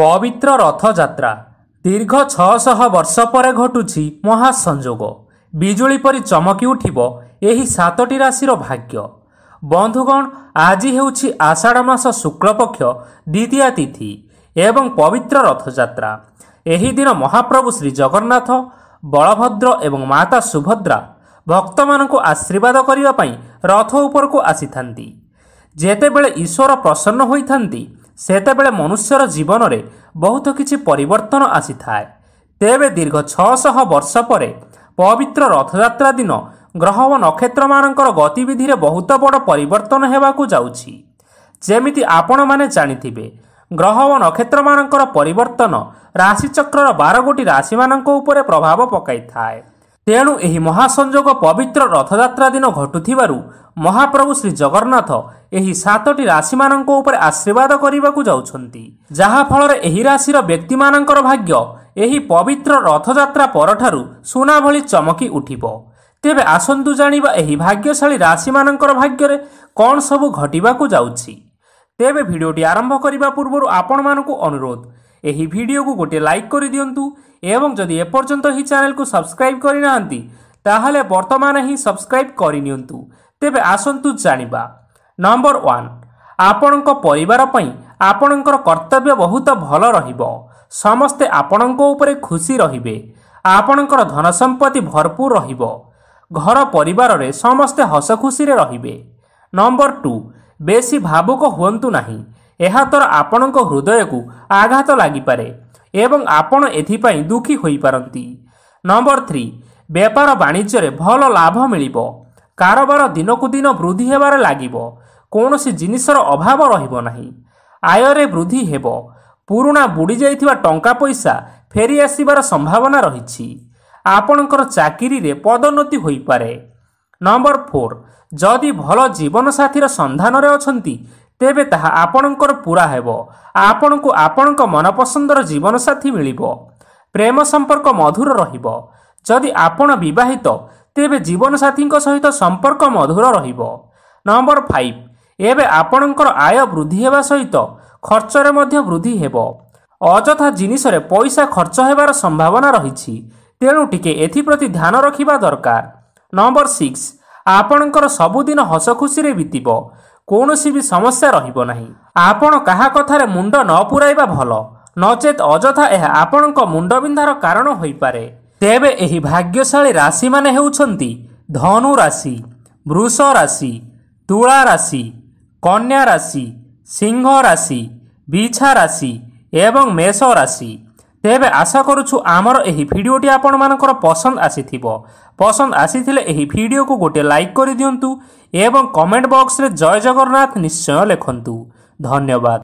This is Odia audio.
ପବିତ୍ର ରଥଯାତ୍ରା ଦୀର୍ଘ ଛଅଶହ ବର୍ଷ ପରେ ଘଟୁଛି ମହାସଂଯୋଗ ବିଜୁଳି ପରି ଚମକି ଉଠିବ ଏହି ସାତଟି ରାଶିର ଭାଗ୍ୟ ବନ୍ଧୁଗଣ ଆଜି ହେଉଛି ଆଷାଢ଼ ମାସ ଶୁକ୍ଳପକ୍ଷ ଦ୍ୱିତୀୟା ତିଥି ଏବଂ ପବିତ୍ର ରଥଯାତ୍ରା ଏହି ଦିନ ମହାପ୍ରଭୁ ଶ୍ରୀ ଜଗନ୍ନାଥ ବଳଭଦ୍ର ଏବଂ ମାତା ସୁଭଦ୍ରା ଭକ୍ତମାନଙ୍କୁ ଆଶୀର୍ବାଦ କରିବା ପାଇଁ ରଥ ଉପରକୁ ଆସିଥାନ୍ତି ଯେତେବେଳେ ଈଶ୍ୱର ପ୍ରସନ୍ନ ହୋଇଥାନ୍ତି ସେତେବେଳେ ମନୁଷ୍ୟର ଜୀବନରେ ବହୁତ କିଛି ପରିବର୍ତ୍ତନ ଆସିଥାଏ ତେବେ ଦୀର୍ଘ ଛଅଶହ ବର୍ଷ ପରେ ପବିତ୍ର ରଥଯାତ୍ରା ଦିନ ଗ୍ରହ ଓ ନକ୍ଷତ୍ରମାନଙ୍କର ଗତିବିଧିରେ ବହୁତ ବଡ଼ ପରିବର୍ତ୍ତନ ହେବାକୁ ଯାଉଛି ଯେମିତି ଆପଣମାନେ ଜାଣିଥିବେ ଗ୍ରହ ଓ ନକ୍ଷତ୍ରମାନଙ୍କର ପରିବର୍ତ୍ତନ ରାଶିଚକ୍ରର ବାର ଗୋଟି ରାଶିମାନଙ୍କ ଉପରେ ପ୍ରଭାବ ପକାଇଥାଏ ତେଣୁ ଏହି ମହାସଂଯୋଗ ପବିତ୍ର ରଥଯାତ୍ରା ଦିନ ଘଟୁଥିବାରୁ ମହାପ୍ରଭୁ ଶ୍ରୀ ଜଗନ୍ନାଥ ଏହି ସାତଟି ରାଶିମାନଙ୍କ ଉପରେ ଆଶୀର୍ବାଦ କରିବାକୁ ଯାଉଛନ୍ତି ଯାହାଫଳରେ ଏହି ରାଶିର ବ୍ୟକ୍ତିମାନଙ୍କର ଭାଗ୍ୟ ଏହି ପବିତ୍ର ରଥଯାତ୍ରା ପରଠାରୁ ସୁନା ଭଳି ଚମକି ଉଠିବ ତେବେ ଆସନ୍ତୁ ଜାଣିବା ଏହି ଭାଗ୍ୟଶାଳୀ ରାଶିମାନଙ୍କର ଭାଗ୍ୟରେ କ'ଣ ସବୁ ଘଟିବାକୁ ଯାଉଛି ତେବେ ଭିଡ଼ିଓଟି ଆରମ୍ଭ କରିବା ପୂର୍ବରୁ ଆପଣମାନଙ୍କୁ ଅନୁରୋଧ ଏହି ଭିଡ଼ିଓକୁ ଗୋଟିଏ ଲାଇକ୍ କରିଦିଅନ୍ତୁ ଏବଂ ଯଦି ଏପର୍ଯ୍ୟନ୍ତ ଏହି ଚ୍ୟାନେଲକୁ ସବସ୍କ୍ରାଇବ୍ କରିନାହାନ୍ତି ତାହେଲେ ବର୍ତ୍ତମାନ ହିଁ ସବସ୍କ୍ରାଇବ୍ କରିନିଅନ୍ତୁ ତେବେ ଆସନ୍ତୁ ଜାଣିବା ନମ୍ବର ୱାନ୍ ଆପଣଙ୍କ ପରିବାର ପାଇଁ ଆପଣଙ୍କର କର୍ତ୍ତବ୍ୟ ବହୁତ ଭଲ ରହିବ ସମସ୍ତେ ଆପଣଙ୍କ ଉପରେ ଖୁସି ରହିବେ ଆପଣଙ୍କର ଧନ ସମ୍ପତ୍ତି ଭରପୁର ରହିବ ଘର ପରିବାରରେ ସମସ୍ତେ ହସଖୁସିରେ ରହିବେ ନମ୍ବର ଟୁ ବେଶୀ ଭାବୁକ ହୁଅନ୍ତୁ ନାହିଁ ଏହାଦ୍ୱାରା ଆପଣଙ୍କ ହୃଦୟକୁ ଆଘାତ ଲାଗିପାରେ ଏବଂ ଆପଣ ଏଥିପାଇଁ ଦୁଃଖୀ ହୋଇପାରନ୍ତି ନମ୍ବର ଥ୍ରୀ ବେପାର ବାଣିଜ୍ୟରେ ଭଲ ଲାଭ ମିଳିବ କାରବାର ଦିନକୁ ଦିନ ବୃଦ୍ଧି ହେବାରେ ଲାଗିବ କୌଣସି ଜିନିଷର ଅଭାବ ରହିବ ନାହିଁ ଆୟରେ ବୃଦ୍ଧି ହେବ ପୁରୁଣା ବୁଡ଼ି ଯାଇଥିବା ଟଙ୍କା ପଇସା ଫେରିଆସିବାର ସମ୍ଭାବନା ରହିଛି ଆପଣଙ୍କର ଚାକିରିରେ ପଦୋନ୍ନତି ହୋଇପାରେ ନମ୍ବର ଫୋର୍ ଯଦି ଭଲ ଜୀବନସାଥୀର ସନ୍ଧାନରେ ଅଛନ୍ତି ତେବେ ତାହା ଆପଣଙ୍କର ପୂରା ହେବ ଆପଣଙ୍କୁ ଆପଣଙ୍କ ମନପସନ୍ଦର ଜୀବନସାଥୀ ମିଳିବ ପ୍ରେମ ସମ୍ପର୍କ ମଧୁର ରହିବ ଯଦି ଆପଣ ବିବାହିତ ତେବେ ଜୀବନସାଥୀଙ୍କ ସହିତ ସମ୍ପର୍କ ମଧୁର ରହିବ ନମ୍ବର ଫାଇଭ ଏବେ ଆପଣଙ୍କର ଆୟ ବୃଦ୍ଧି ହେବା ସହିତ ଖର୍ଚ୍ଚରେ ମଧ୍ୟ ବୃଦ୍ଧି ହେବ ଅଯଥା ଜିନିଷରେ ପଇସା ଖର୍ଚ୍ଚ ହେବାର ସମ୍ଭାବନା ରହିଛି ତେଣୁ ଟିକେ ଏଥିପ୍ରତି ଧ୍ୟାନ ରଖିବା ଦରକାର ନମ୍ବର ସିକ୍ସ ଆପଣଙ୍କର ସବୁଦିନ ହସଖୁସିରେ ବିତିବ କୌଣସି ବି ସମସ୍ୟା ରହିବ ନାହିଁ ଆପଣ କାହା କଥାରେ ମୁଣ୍ଡ ନ ପୂରାଇବା ଭଲ ନଚେତ୍ ଅଯଥା ଏହା ଆପଣଙ୍କ ମୁଣ୍ଡବିନ୍ଧାର କାରଣ ହୋଇପାରେ ତେବେ ଏହି ଭାଗ୍ୟଶାଳୀ ରାଶିମାନେ ହେଉଛନ୍ତି ଧନୁ ରାଶି ବୃଷ ରାଶି ତୁଳା ରାଶି କନ୍ୟା ରାଶି ସିଂହ ରାଶି ବିଛା ରାଶି ଏବଂ ମେଷ ରାଶି ତେବେ ଆଶା କରୁଛୁ ଆମର ଏହି ଭିଡ଼ିଓଟି ଆପଣମାନଙ୍କର ପସନ୍ଦ ଆସିଥିବ ପସନ୍ଦ ଆସିଥିଲେ ଏହି ଭିଡ଼ିଓକୁ ଗୋଟିଏ ଲାଇକ୍ କରିଦିଅନ୍ତୁ ଏବଂ କମେଣ୍ଟ ବକ୍ସରେ ଜୟ ଜଗନ୍ନାଥ ନିଶ୍ଚୟ ଲେଖନ୍ତୁ ଧନ୍ୟବାଦ